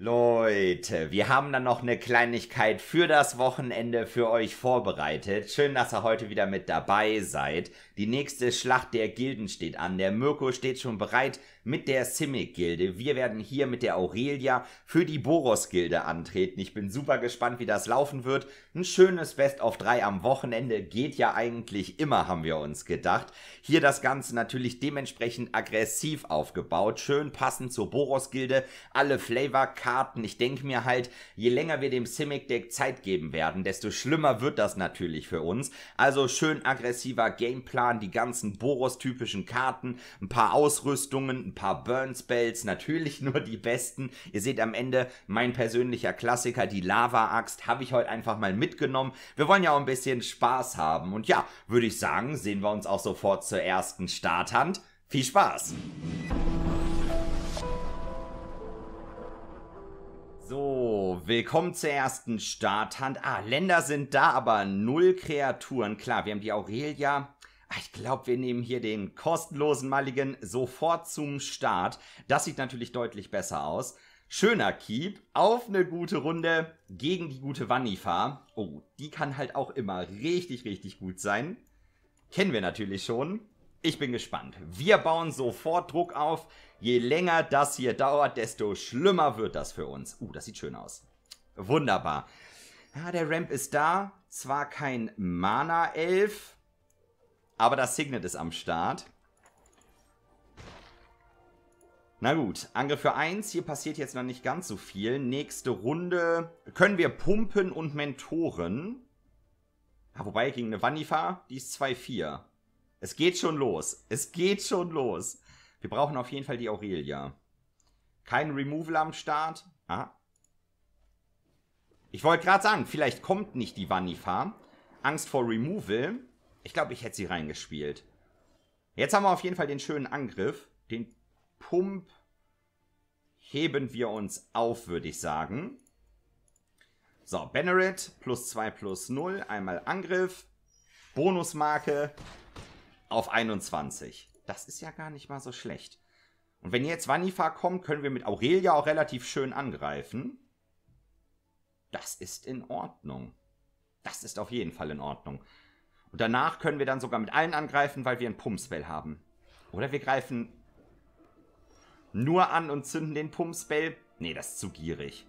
Leute, wir haben dann noch eine Kleinigkeit für das Wochenende für euch vorbereitet. Schön, dass ihr heute wieder mit dabei seid. Die nächste Schlacht der Gilden steht an. Der Mirko steht schon bereit mit der Simic-Gilde. Wir werden hier mit der Aurelia für die Boros-Gilde antreten. Ich bin super gespannt, wie das laufen wird. Ein schönes Best of 3 am Wochenende geht ja eigentlich immer, haben wir uns gedacht. Hier das Ganze natürlich dementsprechend aggressiv aufgebaut. Schön passend zur Boros-Gilde. Alle Flavor-Karten. Ich denke mir halt, je länger wir dem Simic-Deck Zeit geben werden, desto schlimmer wird das natürlich für uns. Also schön aggressiver Gameplan, die ganzen Boros-typischen Karten, ein paar Ausrüstungen, ein paar Burn Spells, natürlich nur die besten. Ihr seht am Ende mein persönlicher Klassiker, die Lava-Axt, habe ich heute einfach mal mitgenommen. Wir wollen ja auch ein bisschen Spaß haben. Und ja, würde ich sagen, sehen wir uns auch sofort zur ersten Starthand. Viel Spaß! So, willkommen zur ersten Starthand. Ah, Länder sind da, aber null Kreaturen. Klar, wir haben die Aurelia, Ah, ich glaube, wir nehmen hier den kostenlosen Mulligan sofort zum Start. Das sieht natürlich deutlich besser aus. Schöner Keep auf eine gute Runde gegen die gute Vanifa. Oh, die kann halt auch immer richtig, richtig gut sein. Kennen wir natürlich schon. Ich bin gespannt. Wir bauen sofort Druck auf. Je länger das hier dauert, desto schlimmer wird das für uns. Uh, das sieht schön aus. Wunderbar. Ja, ah, der Ramp ist da. Zwar kein Mana-Elf, aber das Signet ist am Start. Na gut, Angriff für 1. Hier passiert jetzt noch nicht ganz so viel. Nächste Runde können wir pumpen und Mentoren. Ja, wobei, gegen eine Vanifa, die ist 2-4. Es geht schon los. Es geht schon los. Wir brauchen auf jeden Fall die Aurelia. Kein Removal am Start. Ah. Ich wollte gerade sagen, vielleicht kommt nicht die Vanifa. Angst vor Removal. Ich glaube, ich hätte sie reingespielt. Jetzt haben wir auf jeden Fall den schönen Angriff. Den Pump heben wir uns auf, würde ich sagen. So, Banneret, plus 2, plus 0, einmal Angriff, Bonusmarke auf 21. Das ist ja gar nicht mal so schlecht. Und wenn jetzt Vanifa kommt, können wir mit Aurelia auch relativ schön angreifen. Das ist in Ordnung. Das ist auf jeden Fall in Ordnung. Und danach können wir dann sogar mit allen angreifen, weil wir einen Pumpspell haben. Oder wir greifen nur an und zünden den Pumpspell. Nee, das ist zu gierig.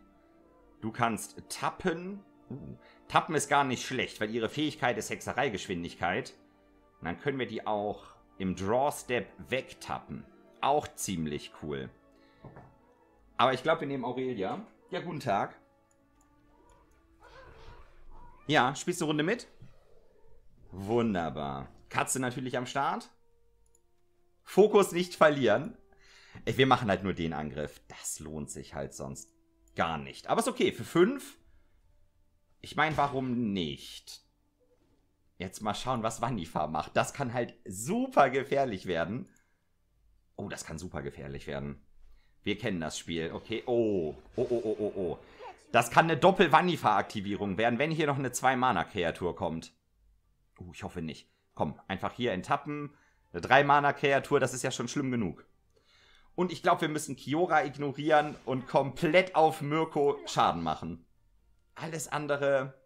Du kannst tappen. Uh, tappen ist gar nicht schlecht, weil ihre Fähigkeit ist Hexereigeschwindigkeit. Und dann können wir die auch im Draw-Step wegtappen. Auch ziemlich cool. Aber ich glaube, wir nehmen Aurelia. Ja, guten Tag. Ja, spielst du eine Runde mit? Wunderbar. Katze natürlich am Start. Fokus nicht verlieren. Äh, wir machen halt nur den Angriff. Das lohnt sich halt sonst gar nicht. Aber ist okay, für fünf. Ich meine, warum nicht? Jetzt mal schauen, was Vanifa macht. Das kann halt super gefährlich werden. Oh, das kann super gefährlich werden. Wir kennen das Spiel. Okay, oh. Oh, oh, oh, oh, oh. Das kann eine Doppel-Vanifa-Aktivierung werden, wenn hier noch eine Zwei-Mana-Kreatur kommt. Uh, ich hoffe nicht. Komm, einfach hier enttappen. Eine 3-Mana-Kreatur, das ist ja schon schlimm genug. Und ich glaube, wir müssen Kiora ignorieren und komplett auf Mirko Schaden machen. Alles andere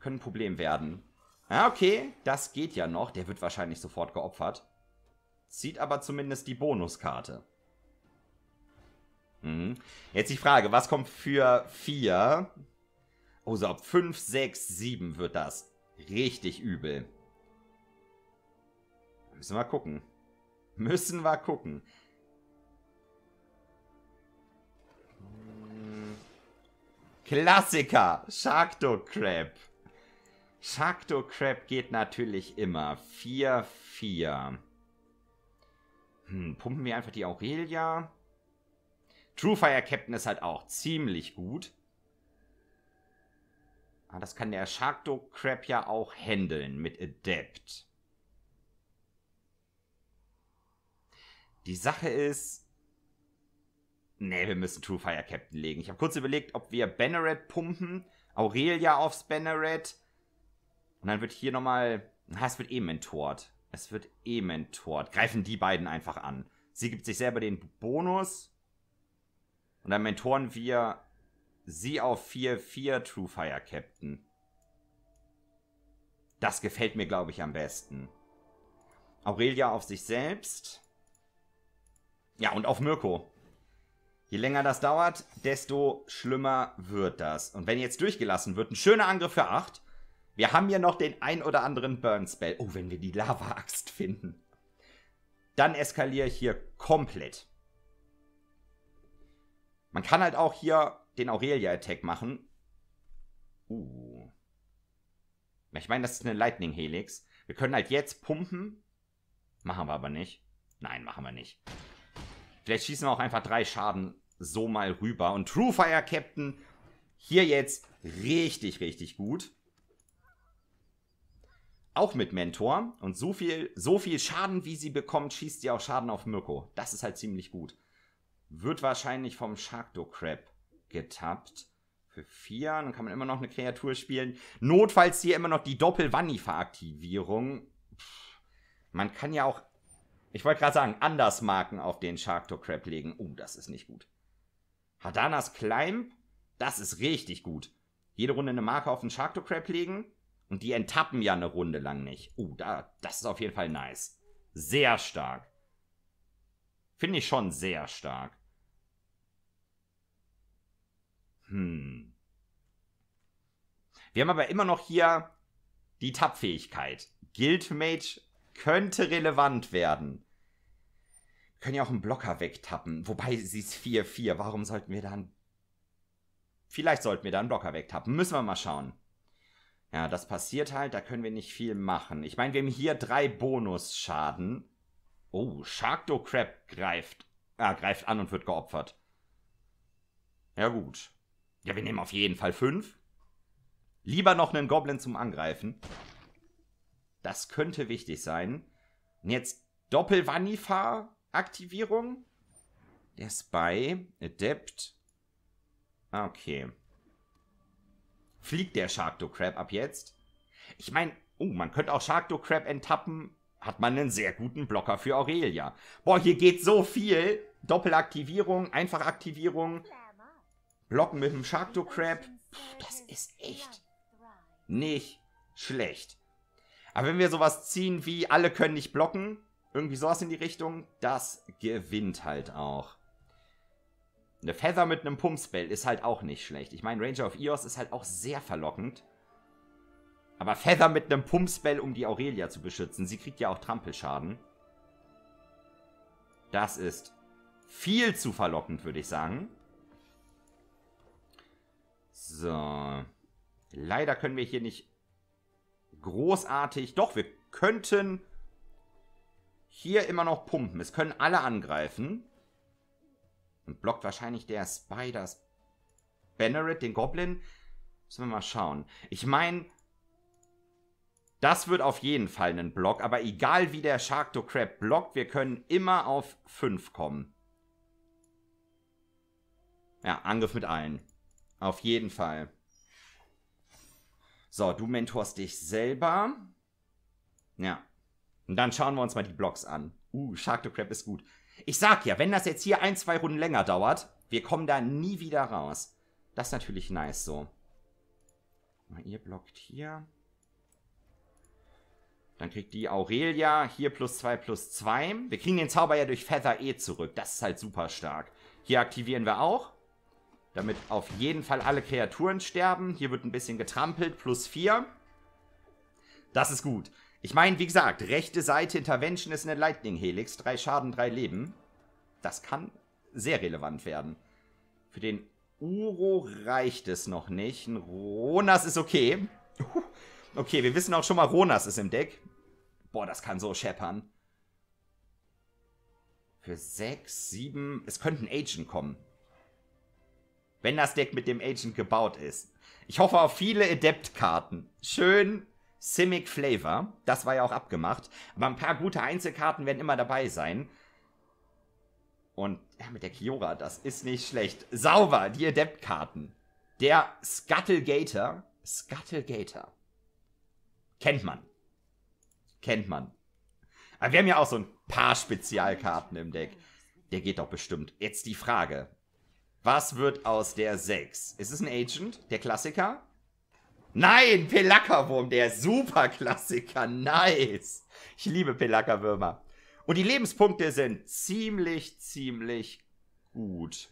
können ein Problem werden. Ja, okay, das geht ja noch. Der wird wahrscheinlich sofort geopfert. Zieht aber zumindest die Bonuskarte. Mhm. Jetzt die Frage, was kommt für 4? Oh, so ab 5, 6, 7 wird das. Richtig übel. Müssen wir gucken. Müssen wir gucken. Klassiker! Sharkdo Crab. Sharkdo Crab geht natürlich immer. 4-4. Hm, pumpen wir einfach die Aurelia. True Fire Captain ist halt auch ziemlich gut. Ah, das kann der Sharkdo Crab ja auch handeln mit Adept. Die Sache ist, nee, wir müssen True Fire Captain legen. Ich habe kurz überlegt, ob wir Banneret pumpen, Aurelia aufs Banneret. Und dann wird hier nochmal, na, es wird eh mentort. Es wird eh mentort. Greifen die beiden einfach an. Sie gibt sich selber den Bonus. Und dann mentoren wir Sie auf 4-4 Fire Captain. Das gefällt mir, glaube ich, am besten. Aurelia auf sich selbst. Ja, und auf Mirko. Je länger das dauert, desto schlimmer wird das. Und wenn jetzt durchgelassen wird, ein schöner Angriff für 8. Wir haben hier noch den ein oder anderen Burn-Spell. Oh, wenn wir die Lava-Axt finden. Dann eskaliere ich hier komplett. Man kann halt auch hier den Aurelia-Attack machen. Uh. Ich meine, das ist eine Lightning Helix. Wir können halt jetzt pumpen. Machen wir aber nicht. Nein, machen wir nicht. Vielleicht schießen wir auch einfach drei Schaden so mal rüber. Und True Fire Captain hier jetzt richtig, richtig gut. Auch mit Mentor. Und so viel, so viel Schaden, wie sie bekommt, schießt sie auch Schaden auf Mirko. Das ist halt ziemlich gut. Wird wahrscheinlich vom Sharkdo Crab getappt. Für vier, dann kann man immer noch eine Kreatur spielen. Notfalls hier immer noch die Doppel-Vanifa-Aktivierung. Man kann ja auch, ich wollte gerade sagen, Andersmarken auf den Sharkto Crab legen. Uh, das ist nicht gut. Hadanas Climb, das ist richtig gut. Jede Runde eine Marke auf den Sharkto Crab legen und die enttappen ja eine Runde lang nicht. Uh, da, das ist auf jeden Fall nice. Sehr stark. Finde ich schon sehr stark. Hm. Wir haben aber immer noch hier die Tab-Fähigkeit. Guildmage könnte relevant werden. Wir können ja auch einen Blocker wegtappen. Wobei, sie ist 4-4. Warum sollten wir dann... Vielleicht sollten wir da einen Blocker wegtappen. Müssen wir mal schauen. Ja, das passiert halt. Da können wir nicht viel machen. Ich meine, wir haben hier drei Bonusschaden. Oh, Sharkdo Crab greift. Ah, greift an und wird geopfert. Ja, gut. Ja, wir nehmen auf jeden Fall fünf. Lieber noch einen Goblin zum Angreifen. Das könnte wichtig sein. Und jetzt Doppel-Vanifa-Aktivierung. Der Spy, Adept. Ah, okay. Fliegt der Sharkdo Crab ab jetzt? Ich meine, oh, man könnte auch Sharkdo Crab enttappen. Hat man einen sehr guten Blocker für Aurelia. Boah, hier geht so viel. Doppelaktivierung, Einfachaktivierung. Ja. Locken mit dem Sharkto Crab, pff, das ist echt nicht schlecht. Aber wenn wir sowas ziehen wie alle können nicht blocken, irgendwie sowas in die Richtung, das gewinnt halt auch. Eine Feather mit einem Pumpspell ist halt auch nicht schlecht. Ich meine, Ranger of Eos ist halt auch sehr verlockend. Aber Feather mit einem Pumpspell, um die Aurelia zu beschützen. Sie kriegt ja auch Trampelschaden. Das ist viel zu verlockend, würde ich sagen. So. Leider können wir hier nicht großartig... Doch, wir könnten hier immer noch pumpen. Es können alle angreifen. Und blockt wahrscheinlich der Spiders Banneret, den Goblin. Müssen wir mal schauen. Ich meine, das wird auf jeden Fall ein Block. Aber egal wie der Sharkto Crab blockt, wir können immer auf 5 kommen. Ja, Angriff mit allen. Auf jeden Fall. So, du mentorst dich selber. Ja. Und dann schauen wir uns mal die Blocks an. Uh, Shark to Crab ist gut. Ich sag ja, wenn das jetzt hier ein, zwei Runden länger dauert, wir kommen da nie wieder raus. Das ist natürlich nice so. Mal ihr blockt hier. Dann kriegt die Aurelia hier plus zwei, plus zwei. Wir kriegen den Zauber ja durch Feather E zurück. Das ist halt super stark. Hier aktivieren wir auch. Damit auf jeden Fall alle Kreaturen sterben. Hier wird ein bisschen getrampelt. Plus 4. Das ist gut. Ich meine, wie gesagt, rechte Seite Intervention ist eine Lightning Helix. Drei Schaden, drei Leben. Das kann sehr relevant werden. Für den Uro reicht es noch nicht. Ein Ronas ist okay. Okay, wir wissen auch schon mal, Ronas ist im Deck. Boah, das kann so scheppern. Für 6, 7... Es könnte ein Agent kommen. Wenn das Deck mit dem Agent gebaut ist. Ich hoffe auf viele Adept-Karten. Schön Simic Flavor. Das war ja auch abgemacht. Aber ein paar gute Einzelkarten werden immer dabei sein. Und ja, mit der Kiora, das ist nicht schlecht. Sauber, die Adept-Karten. Der Scuttle Gator. Scuttle Gator. Kennt man. Kennt man. Aber wir haben ja auch so ein paar Spezialkarten im Deck. Der geht doch bestimmt. Jetzt die Frage. Was wird aus der 6? Ist es ein Agent? Der Klassiker? Nein, Pelackerwurm, der Superklassiker. Nice. Ich liebe Pelackerwürmer. Und die Lebenspunkte sind ziemlich, ziemlich gut.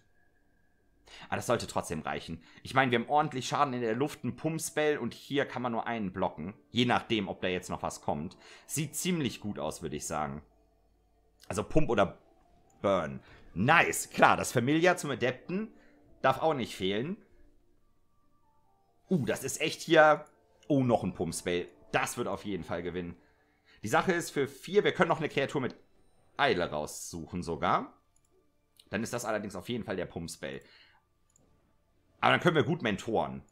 Aber das sollte trotzdem reichen. Ich meine, wir haben ordentlich Schaden in der Luft, ein Pumpspell und hier kann man nur einen blocken. Je nachdem, ob da jetzt noch was kommt. Sieht ziemlich gut aus, würde ich sagen. Also Pump oder Burn. Nice, klar, das Familia zum Adepten darf auch nicht fehlen. Uh, das ist echt hier... Oh, noch ein Pumpspell. Das wird auf jeden Fall gewinnen. Die Sache ist für vier, wir können noch eine Kreatur mit Eile raussuchen sogar. Dann ist das allerdings auf jeden Fall der Pumpspell. Aber dann können wir gut mentoren.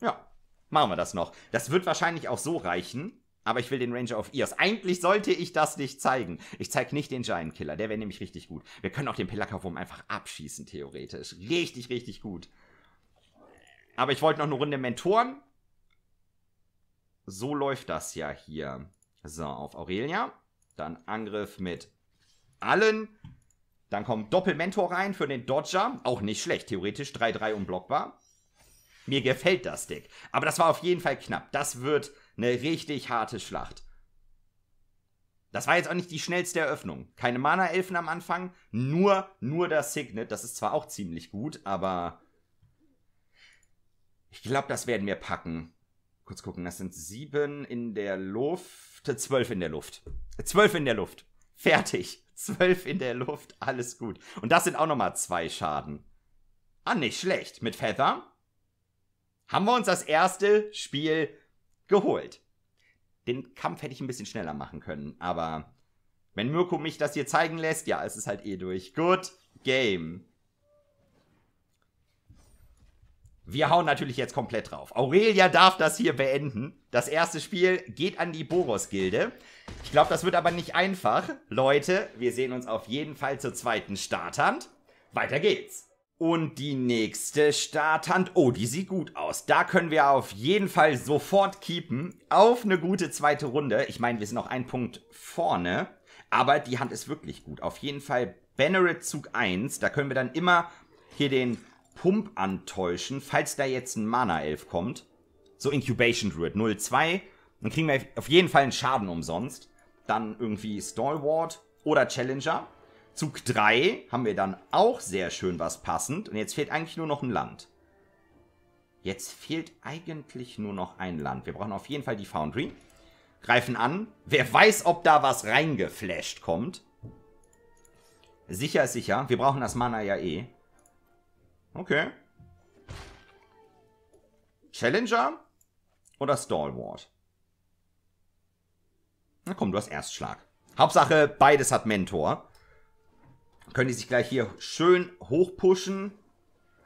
Ja, machen wir das noch. Das wird wahrscheinlich auch so reichen. Aber ich will den Ranger auf Eos. Eigentlich sollte ich das nicht zeigen. Ich zeige nicht den Giant Killer. Der wäre nämlich richtig gut. Wir können auch den Pelakawurm einfach abschießen, theoretisch. Richtig, richtig gut. Aber ich wollte noch eine Runde Mentoren. So läuft das ja hier. So, auf Aurelia. Dann Angriff mit allen. Dann kommt Doppelmentor rein für den Dodger. Auch nicht schlecht. Theoretisch 3-3 unblockbar. Mir gefällt das Deck. Aber das war auf jeden Fall knapp. Das wird eine richtig harte Schlacht. Das war jetzt auch nicht die schnellste Eröffnung. Keine Mana-Elfen am Anfang, nur, nur das Signet. Das ist zwar auch ziemlich gut, aber ich glaube, das werden wir packen. Kurz gucken, das sind sieben in der Luft, äh, zwölf in der Luft. Zwölf in der Luft. Fertig. Zwölf in der Luft, alles gut. Und das sind auch nochmal zwei Schaden. Ah, nicht schlecht. Mit Feather haben wir uns das erste Spiel geholt. Den Kampf hätte ich ein bisschen schneller machen können, aber wenn Mirko mich das hier zeigen lässt, ja, es ist halt eh durch. Good game. Wir hauen natürlich jetzt komplett drauf. Aurelia darf das hier beenden. Das erste Spiel geht an die Boros-Gilde. Ich glaube, das wird aber nicht einfach. Leute, wir sehen uns auf jeden Fall zur zweiten Starthand. Weiter geht's. Und die nächste Starthand, oh, die sieht gut aus. Da können wir auf jeden Fall sofort keepen auf eine gute zweite Runde. Ich meine, wir sind noch einen Punkt vorne, aber die Hand ist wirklich gut. Auf jeden Fall Banneret Zug 1, da können wir dann immer hier den Pump antäuschen, falls da jetzt ein Mana-Elf kommt. So Incubation Druid 0-2, dann kriegen wir auf jeden Fall einen Schaden umsonst. Dann irgendwie Stalwart oder Challenger Zug 3 haben wir dann auch sehr schön was passend. Und jetzt fehlt eigentlich nur noch ein Land. Jetzt fehlt eigentlich nur noch ein Land. Wir brauchen auf jeden Fall die Foundry. Greifen an. Wer weiß, ob da was reingeflasht kommt. Sicher ist sicher. Wir brauchen das Mana ja eh. Okay. Challenger oder Stalwart? Na komm, du hast Erstschlag. Hauptsache, beides hat Mentor. Können die sich gleich hier schön hochpushen.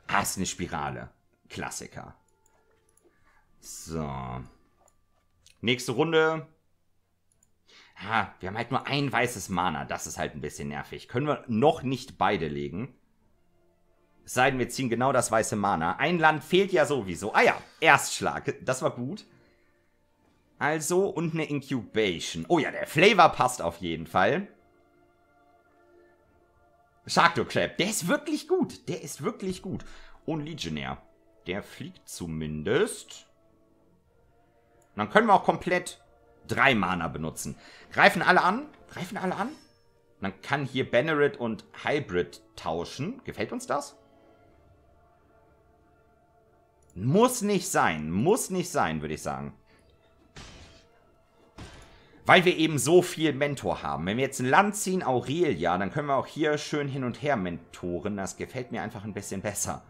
Ah, ist eine Spirale. Klassiker. So. Nächste Runde. Ah, wir haben halt nur ein weißes Mana. Das ist halt ein bisschen nervig. Können wir noch nicht beide legen. Es sei denn, wir ziehen genau das weiße Mana. Ein Land fehlt ja sowieso. Ah ja, Erstschlag. Das war gut. Also, und eine Incubation. Oh ja, der Flavor passt auf jeden Fall. Sharkdog Crab, der ist wirklich gut. Der ist wirklich gut. Und Legionär. Der fliegt zumindest. Dann können wir auch komplett drei Mana benutzen. Greifen alle an. Greifen alle an. Man kann hier Banneret und Hybrid tauschen. Gefällt uns das? Muss nicht sein. Muss nicht sein, würde ich sagen weil wir eben so viel Mentor haben. Wenn wir jetzt ein Land ziehen, Aurelia, dann können wir auch hier schön hin und her mentoren. Das gefällt mir einfach ein bisschen besser.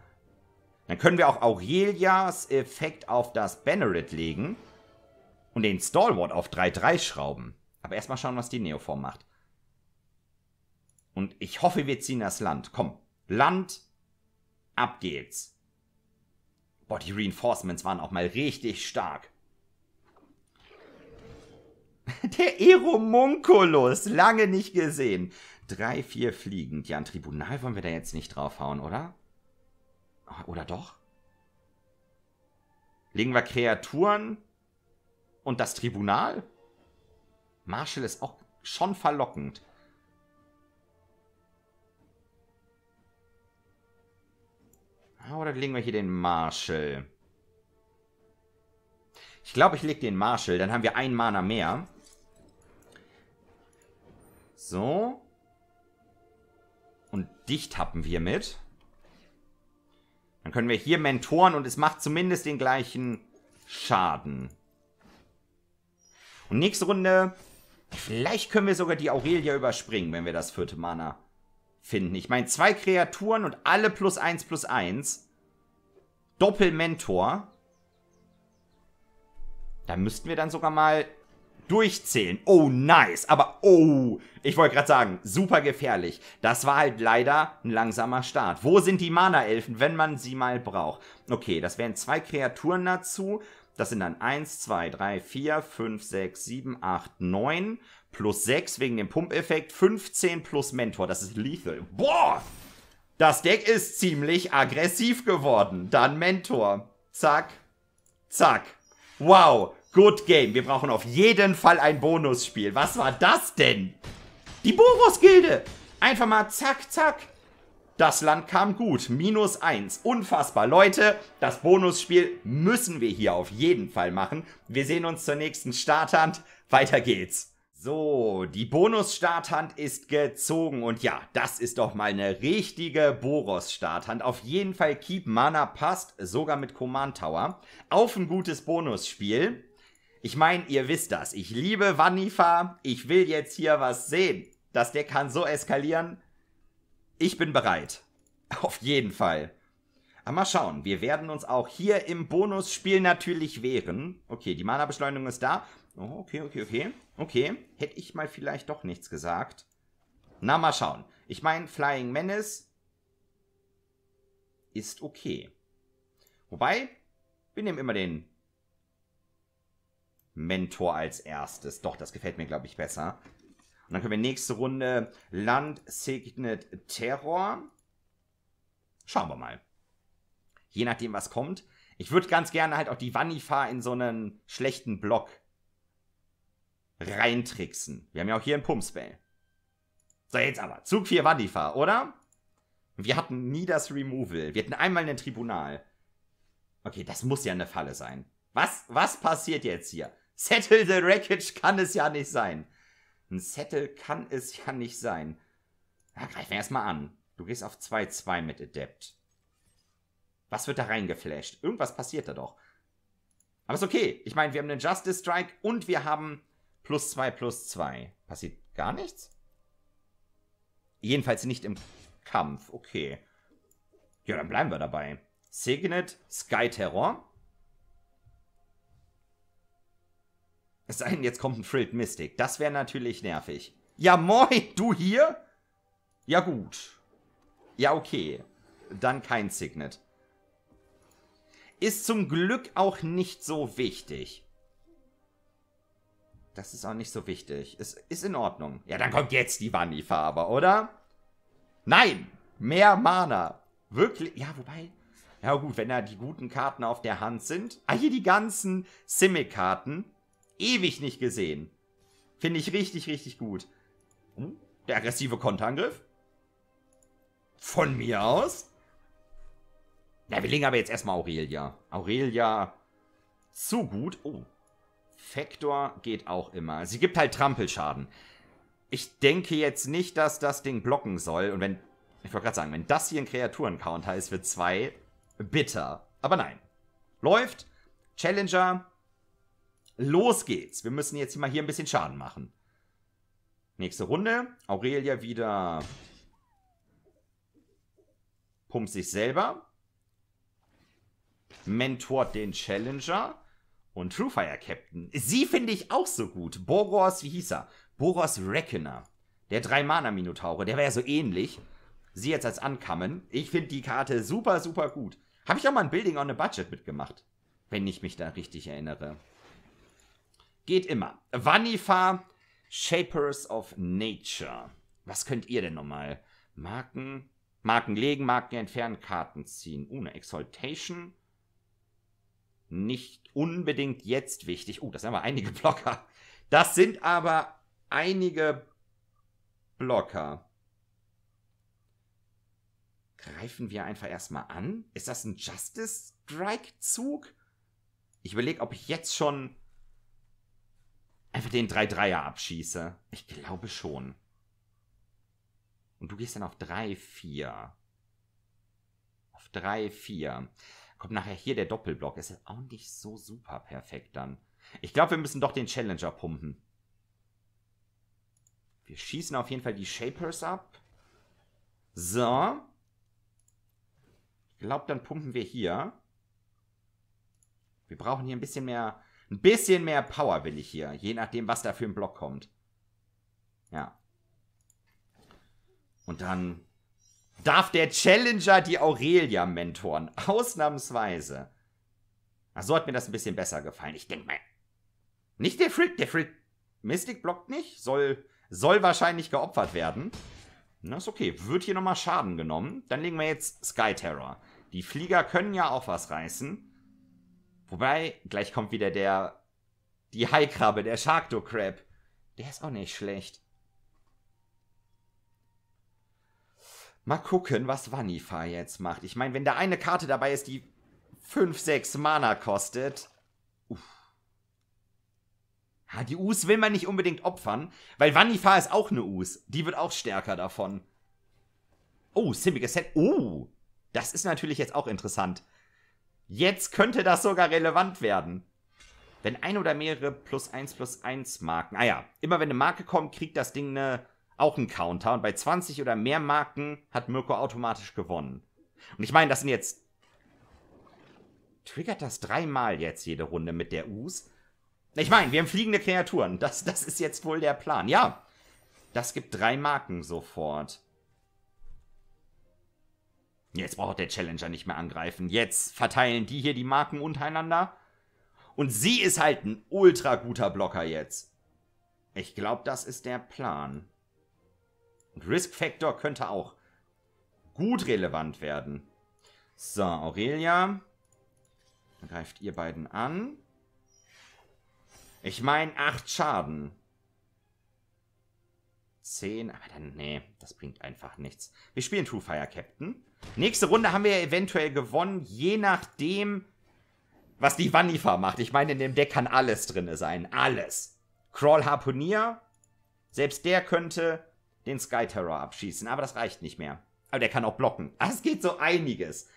Dann können wir auch Aurelias Effekt auf das Banneret legen und den Stalwart auf 3-3 schrauben. Aber erstmal schauen, was die Neoform macht. Und ich hoffe, wir ziehen das Land. Komm, Land, ab geht's. Boah, die Reinforcements waren auch mal richtig stark. Der Eromunculus, lange nicht gesehen. Drei, vier fliegend. Ja, ein Tribunal wollen wir da jetzt nicht draufhauen, oder? Oder doch? Legen wir Kreaturen und das Tribunal? Marshall ist auch schon verlockend. Ah, oder legen wir hier den Marshall? Ich glaube, ich lege den Marshall, dann haben wir einen Mana mehr. So. Und dich tappen wir mit. Dann können wir hier mentoren und es macht zumindest den gleichen Schaden. Und nächste Runde, vielleicht können wir sogar die Aurelia überspringen, wenn wir das vierte Mana finden. Ich meine, zwei Kreaturen und alle plus eins plus eins. Doppelmentor. Da müssten wir dann sogar mal durchzählen. Oh, nice. Aber oh, ich wollte gerade sagen, super gefährlich. Das war halt leider ein langsamer Start. Wo sind die Mana-Elfen, wenn man sie mal braucht? Okay, das wären zwei Kreaturen dazu. Das sind dann 1, 2, 3, 4, 5, 6, 7, 8, 9 plus 6 wegen dem Pumpeffekt. 15 plus Mentor. Das ist lethal. Boah! Das Deck ist ziemlich aggressiv geworden. Dann Mentor. Zack. Zack. Wow. Good Game. Wir brauchen auf jeden Fall ein Bonusspiel. Was war das denn? Die Boros-Gilde. Einfach mal zack, zack. Das Land kam gut. Minus eins. Unfassbar. Leute, das Bonusspiel müssen wir hier auf jeden Fall machen. Wir sehen uns zur nächsten Starthand. Weiter geht's. So, die Bonus-Starthand ist gezogen und ja, das ist doch mal eine richtige Boros-Starthand. Auf jeden Fall Keep Mana passt, sogar mit Command Tower. Auf ein gutes Bonusspiel. Ich meine, ihr wisst das. Ich liebe Vanifa. Ich will jetzt hier was sehen. Das Deck kann so eskalieren. Ich bin bereit. Auf jeden Fall. Aber mal schauen. Wir werden uns auch hier im Bonusspiel natürlich wehren. Okay, die Mana-Beschleunigung ist da. Oh, okay, okay, okay. Okay, hätte ich mal vielleicht doch nichts gesagt. Na, mal schauen. Ich meine, Flying Menace ist okay. Wobei, wir nehmen immer den Mentor als erstes. Doch, das gefällt mir, glaube ich, besser. Und dann können wir nächste Runde Land segnet Terror. Schauen wir mal. Je nachdem, was kommt. Ich würde ganz gerne halt auch die Vanifa in so einen schlechten Block reintricksen. Wir haben ja auch hier einen Pumpspell. So, jetzt aber. Zug 4 Vanifa, oder? Wir hatten nie das Removal. Wir hatten einmal ein Tribunal. Okay, das muss ja eine Falle sein. Was, was passiert jetzt hier? Settle the Wreckage kann es ja nicht sein. Ein Settle kann es ja nicht sein. Na, greifen wir erstmal an. Du gehst auf 2-2 mit Adept. Was wird da reingeflasht? Irgendwas passiert da doch. Aber ist okay. Ich meine, wir haben einen Justice Strike und wir haben plus 2 plus 2. Passiert gar nichts? Jedenfalls nicht im Kampf. Okay. Ja, dann bleiben wir dabei. Signet, Sky Terror. Es sei denn, jetzt kommt ein Frilled Mystic. Das wäre natürlich nervig. Ja, moin, du hier? Ja, gut. Ja, okay. Dann kein Signet. Ist zum Glück auch nicht so wichtig. Das ist auch nicht so wichtig. Ist, ist in Ordnung. Ja, dann kommt jetzt die Wanni-Farbe, oder? Nein! Mehr Mana. Wirklich? Ja, wobei... Ja gut, wenn da die guten Karten auf der Hand sind. Ah, hier die ganzen Simic-Karten ewig nicht gesehen. Finde ich richtig, richtig gut. Hm? Der aggressive Konterangriff. Von mir aus. Na, wir legen aber jetzt erstmal Aurelia. Aurelia zu gut. Oh. Factor geht auch immer. Sie gibt halt Trampelschaden. Ich denke jetzt nicht, dass das Ding blocken soll. Und wenn, ich wollte gerade sagen, wenn das hier ein Kreaturen-Counter ist für zwei, bitter. Aber nein. Läuft. Challenger Los geht's. Wir müssen jetzt mal hier ein bisschen Schaden machen. Nächste Runde. Aurelia wieder pumpt sich selber. Mentort den Challenger. Und Truefire Captain. Sie finde ich auch so gut. Boros, wie hieß er? Boros Reckoner. Der drei mana minotaure der wäre ja so ähnlich. Sie jetzt als Ankamen. Ich finde die Karte super, super gut. Habe ich auch mal ein Building on a Budget mitgemacht. Wenn ich mich da richtig erinnere. Geht immer. Vanifa, Shapers of Nature. Was könnt ihr denn nochmal? Marken, Marken legen, Marken entfernen, Karten ziehen. Ohne uh, Exaltation. Nicht unbedingt jetzt wichtig. Oh, das sind aber einige Blocker. Das sind aber einige Blocker. Greifen wir einfach erstmal an? Ist das ein Justice Strike Zug? Ich überlege, ob ich jetzt schon einfach den 3-3er abschieße. Ich glaube schon. Und du gehst dann auf 3-4. Auf 3-4. Kommt nachher hier der Doppelblock. Ist ja auch nicht so super perfekt dann. Ich glaube, wir müssen doch den Challenger pumpen. Wir schießen auf jeden Fall die Shapers ab. So. Ich glaube, dann pumpen wir hier. Wir brauchen hier ein bisschen mehr ein bisschen mehr Power will ich hier, je nachdem, was da für ein Block kommt. Ja. Und dann darf der Challenger die Aurelia mentoren. Ausnahmsweise. Ach, so hat mir das ein bisschen besser gefallen. Ich denke mal. Nicht der Frick, der Frick. Mystic blockt nicht. Soll, soll wahrscheinlich geopfert werden. Na, ist okay. Wird hier nochmal Schaden genommen. Dann legen wir jetzt Sky Terror. Die Flieger können ja auch was reißen. Wobei, gleich kommt wieder der, die Haikrabbe, der Sharkdo Crab. Der ist auch nicht schlecht. Mal gucken, was Vanifa jetzt macht. Ich meine, wenn da eine Karte dabei ist, die 5, 6 Mana kostet. Uff. Ja, die Us will man nicht unbedingt opfern, weil Vanifa ist auch eine Us. Die wird auch stärker davon. Oh, Simic Ascent. Oh, das ist natürlich jetzt auch interessant. Jetzt könnte das sogar relevant werden. Wenn ein oder mehrere plus eins plus eins Marken. Ah ja, immer wenn eine Marke kommt, kriegt das Ding eine, auch einen Counter. Und bei 20 oder mehr Marken hat Mirko automatisch gewonnen. Und ich meine, das sind jetzt. Triggert das dreimal jetzt jede Runde mit der Us? Ich meine, wir haben fliegende Kreaturen. Das, das ist jetzt wohl der Plan. Ja. Das gibt drei Marken sofort. Jetzt braucht der Challenger nicht mehr angreifen. Jetzt verteilen die hier die Marken untereinander. Und sie ist halt ein ultra guter Blocker jetzt. Ich glaube, das ist der Plan. Und Risk Factor könnte auch gut relevant werden. So, Aurelia. Dann greift ihr beiden an. Ich meine, acht Schaden. 10, aber dann, nee, das bringt einfach nichts. Wir spielen True Fire Captain. Nächste Runde haben wir ja eventuell gewonnen, je nachdem, was die Vanifa macht. Ich meine, in dem Deck kann alles drin sein, alles. Crawl Harponier, selbst der könnte den Sky Terror abschießen, aber das reicht nicht mehr. Aber der kann auch blocken. Ah, es geht so einiges.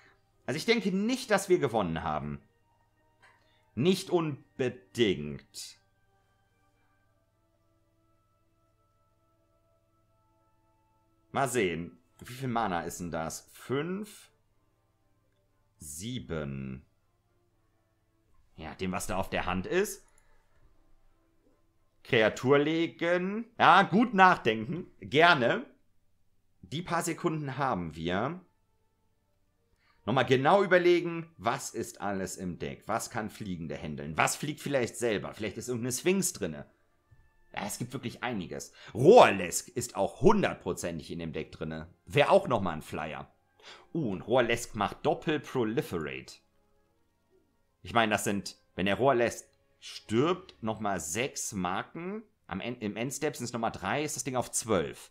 Also ich denke nicht, dass wir gewonnen haben. Nicht unbedingt. Mal sehen. Wie viel Mana ist denn das? Fünf. Sieben. Ja, dem, was da auf der Hand ist. Kreatur legen. Ja, gut nachdenken. Gerne. Die paar Sekunden haben wir. Nochmal genau überlegen, was ist alles im Deck? Was kann Fliegende händeln? Was fliegt vielleicht selber? Vielleicht ist irgendeine Sphinx drinne. Es gibt wirklich einiges. Rohrlesk ist auch hundertprozentig in dem Deck drinne. Wäre auch nochmal ein Flyer. Uh, und Rohrlesk macht Doppel-Proliferate. Ich meine, das sind, wenn der Rohrlesk stirbt, nochmal sechs Marken. Am End, Im Endstep sind es nochmal drei, ist das Ding auf zwölf.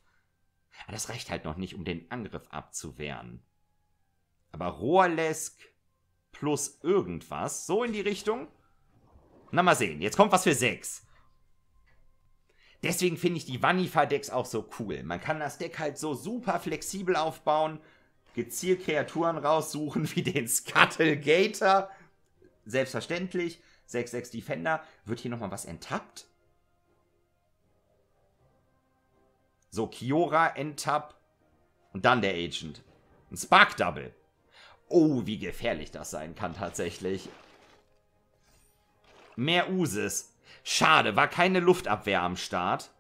Aber das reicht halt noch nicht, um den Angriff abzuwehren. Aber Rohrlesk plus irgendwas, so in die Richtung. Na mal sehen, jetzt kommt was für sechs. Deswegen finde ich die Vanifa-Decks auch so cool. Man kann das Deck halt so super flexibel aufbauen, gezielt Kreaturen raussuchen, wie den Scuttle Gator. Selbstverständlich. 6-6 Defender. Wird hier nochmal was enttappt? So, Kiora, Enttap und dann der Agent. Ein Spark Double. Oh, wie gefährlich das sein kann tatsächlich. Mehr Uses. Schade, war keine Luftabwehr am Start.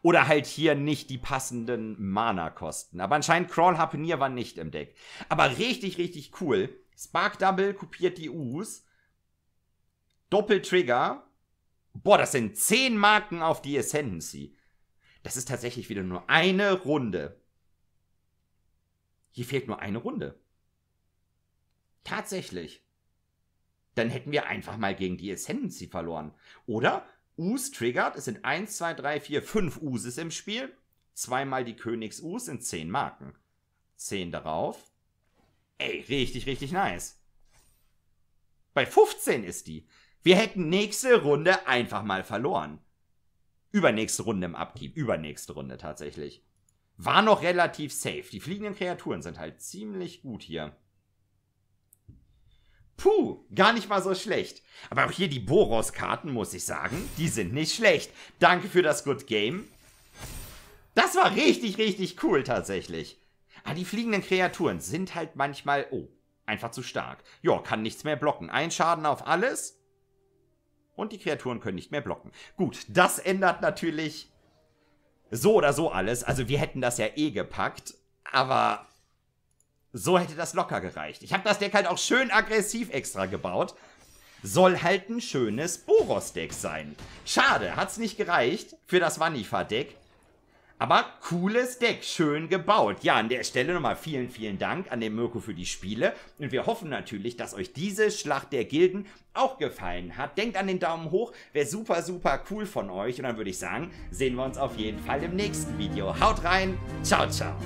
Oder halt hier nicht die passenden Mana kosten. Aber anscheinend Crawl Harpenier war nicht im Deck. Aber richtig, richtig cool. Spark Double kopiert die U's. Doppeltrigger. Boah, das sind 10 Marken auf die Ascendancy. Das ist tatsächlich wieder nur eine Runde. Hier fehlt nur eine Runde. Tatsächlich dann hätten wir einfach mal gegen die Ascendancy verloren. Oder Us triggert, es sind 1, 2, 3, 4, 5 Uses im Spiel. Zweimal die Königs-Us sind 10 Marken. 10 darauf. Ey, richtig, richtig nice. Bei 15 ist die. Wir hätten nächste Runde einfach mal verloren. Übernächste Runde im Abgib. Übernächste Runde tatsächlich. War noch relativ safe. Die fliegenden Kreaturen sind halt ziemlich gut hier. Puh, gar nicht mal so schlecht. Aber auch hier die Boros-Karten, muss ich sagen, die sind nicht schlecht. Danke für das Good Game. Das war richtig, richtig cool tatsächlich. Aber ah, die fliegenden Kreaturen sind halt manchmal, oh, einfach zu stark. Ja, kann nichts mehr blocken. Ein Schaden auf alles. Und die Kreaturen können nicht mehr blocken. Gut, das ändert natürlich so oder so alles. Also wir hätten das ja eh gepackt. Aber so hätte das locker gereicht. Ich habe das Deck halt auch schön aggressiv extra gebaut. Soll halt ein schönes Boros-Deck sein. Schade, hat's nicht gereicht für das Vanifa-Deck. Aber cooles Deck, schön gebaut. Ja, an der Stelle nochmal vielen, vielen Dank an den Mirko für die Spiele. Und wir hoffen natürlich, dass euch diese Schlacht der Gilden auch gefallen hat. Denkt an den Daumen hoch, wäre super, super cool von euch. Und dann würde ich sagen, sehen wir uns auf jeden Fall im nächsten Video. Haut rein, ciao, ciao.